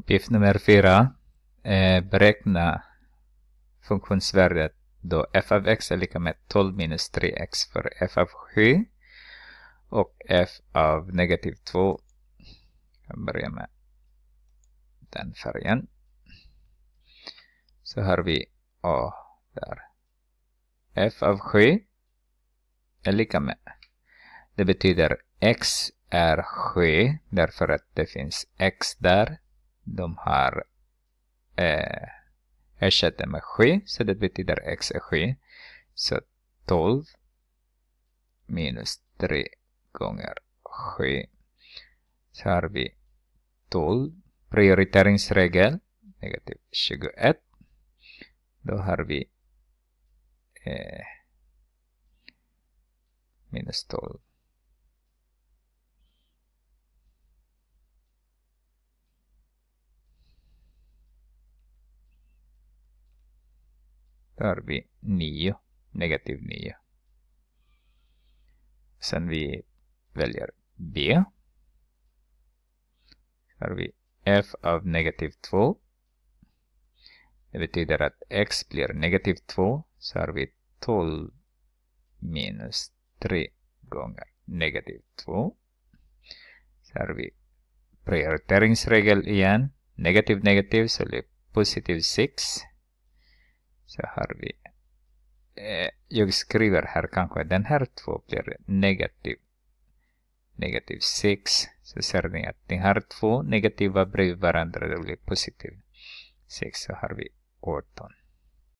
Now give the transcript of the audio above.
Uppgift nummer fyra är beräkna funktionsvärdet då f av x är lika med 12 minus 3x för f av 7 och f av negativ 2. Jag börjar med den färgen. Så har vi A där. f av 7 är lika med. Det betyder x är 7 därför att det finns x där de här eh, ersätter med 7, så det betyder x är 7. Så 12 minus 3 gånger 7. Så har vi 12. Prioriteringsregel, negativ 21. Då har vi eh, minus 12 Då har vi 9, negativ 9. Sen vi väljer B. Så vi f av negativ 2. Det betyder att x blir negativ 2. Så har vi 12 minus 3 gånger negativ 2. Så har vi prioriteringsregel igen. Negativ negativ så blir positiv 6. Så har vi. Eh, jag skriver här kanske den här två blir negativ. Negativ 6. Så ser ni att de här två negativa bredvid varandra. Det blir positiv 6. Så har vi 18.